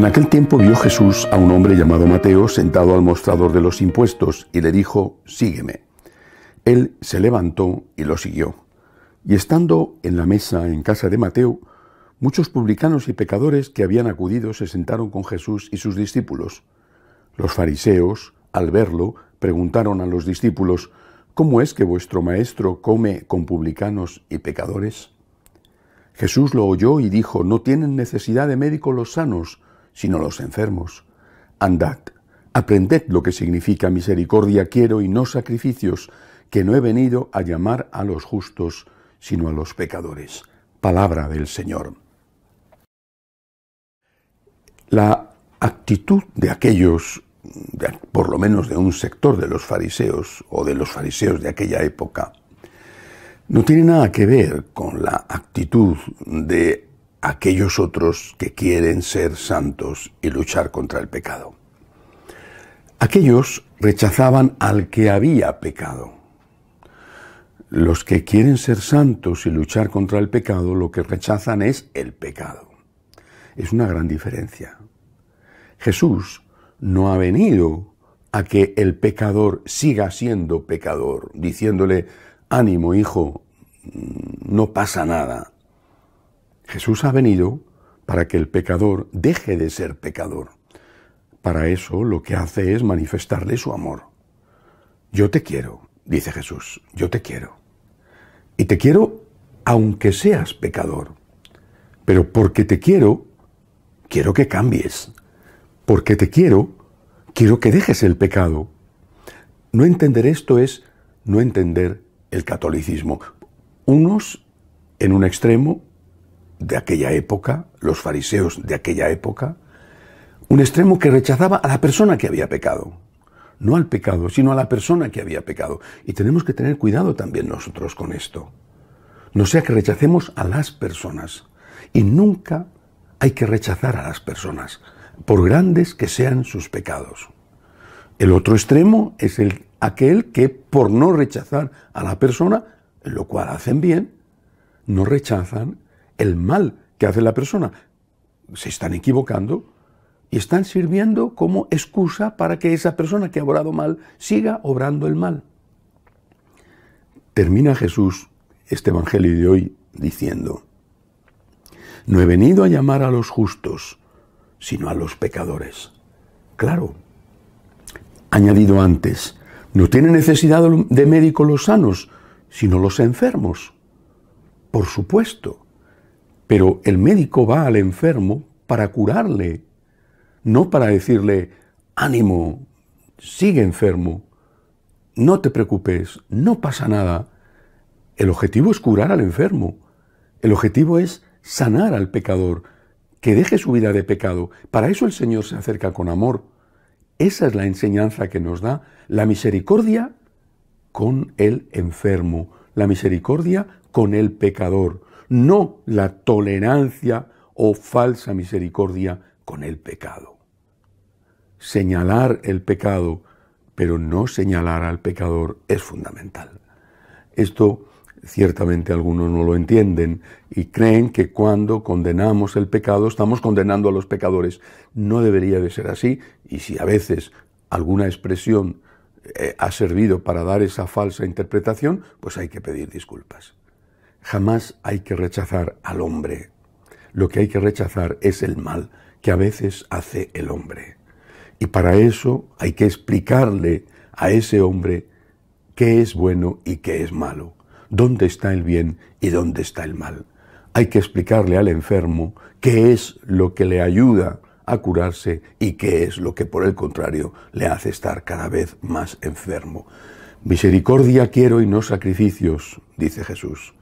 En aquel tiempo vio Jesús a un hombre llamado Mateo sentado al mostrador de los impuestos y le dijo, sígueme. Él se levantó y lo siguió. Y estando en la mesa en casa de Mateo, muchos publicanos y pecadores que habían acudido se sentaron con Jesús y sus discípulos. Los fariseos, al verlo, preguntaron a los discípulos, ¿cómo es que vuestro maestro come con publicanos y pecadores? Jesús lo oyó y dijo, no tienen necesidad de médico los sanos, sino los enfermos. Andad, aprended lo que significa misericordia quiero y no sacrificios, que no he venido a llamar a los justos, sino a los pecadores. Palabra del Señor. La actitud de aquellos, por lo menos de un sector de los fariseos o de los fariseos de aquella época, no tiene nada que ver con la actitud de aquellos otros que quieren ser santos y luchar contra el pecado. Aquellos rechazaban al que había pecado. Los que quieren ser santos y luchar contra el pecado, lo que rechazan es el pecado. Es una gran diferencia. Jesús no ha venido a que el pecador siga siendo pecador, diciéndole, ánimo hijo, no pasa nada, Jesús ha venido para que el pecador deje de ser pecador. Para eso lo que hace es manifestarle su amor. Yo te quiero, dice Jesús, yo te quiero. Y te quiero aunque seas pecador. Pero porque te quiero, quiero que cambies. Porque te quiero, quiero que dejes el pecado. No entender esto es no entender el catolicismo. Unos en un extremo, de aquella época, los fariseos de aquella época, un extremo que rechazaba a la persona que había pecado. No al pecado, sino a la persona que había pecado. Y tenemos que tener cuidado también nosotros con esto. No sea que rechacemos a las personas. Y nunca hay que rechazar a las personas, por grandes que sean sus pecados. El otro extremo es el, aquel que, por no rechazar a la persona, lo cual hacen bien, no rechazan el mal que hace la persona. Se están equivocando y están sirviendo como excusa para que esa persona que ha obrado mal siga obrando el mal. Termina Jesús este Evangelio de hoy diciendo, no he venido a llamar a los justos, sino a los pecadores. Claro, añadido antes, no tiene necesidad de médico los sanos, sino los enfermos. Por supuesto. Pero el médico va al enfermo para curarle, no para decirle, ánimo, sigue enfermo, no te preocupes, no pasa nada. El objetivo es curar al enfermo, el objetivo es sanar al pecador, que deje su vida de pecado. Para eso el Señor se acerca con amor. Esa es la enseñanza que nos da la misericordia con el enfermo, la misericordia con el pecador no la tolerancia o falsa misericordia con el pecado. Señalar el pecado, pero no señalar al pecador es fundamental. Esto ciertamente algunos no lo entienden y creen que cuando condenamos el pecado estamos condenando a los pecadores. No debería de ser así y si a veces alguna expresión eh, ha servido para dar esa falsa interpretación, pues hay que pedir disculpas. Jamás hay que rechazar al hombre. Lo que hay que rechazar es el mal que a veces hace el hombre. Y para eso hay que explicarle a ese hombre qué es bueno y qué es malo, dónde está el bien y dónde está el mal. Hay que explicarle al enfermo qué es lo que le ayuda a curarse y qué es lo que por el contrario le hace estar cada vez más enfermo. Misericordia quiero y no sacrificios, dice Jesús.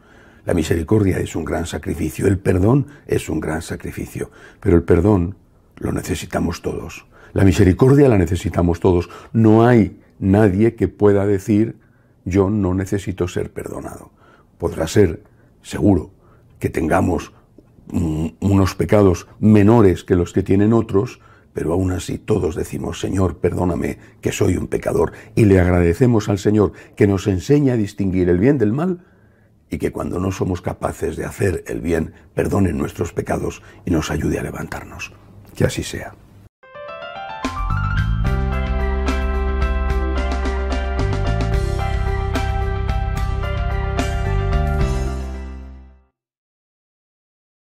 La misericordia es un gran sacrificio, el perdón es un gran sacrificio, pero el perdón lo necesitamos todos. La misericordia la necesitamos todos. No hay nadie que pueda decir yo no necesito ser perdonado. Podrá ser, seguro, que tengamos mm, unos pecados menores que los que tienen otros, pero aún así todos decimos, Señor, perdóname, que soy un pecador, y le agradecemos al Señor que nos enseña a distinguir el bien del mal y que cuando no somos capaces de hacer el bien, perdone nuestros pecados y nos ayude a levantarnos. Que así sea.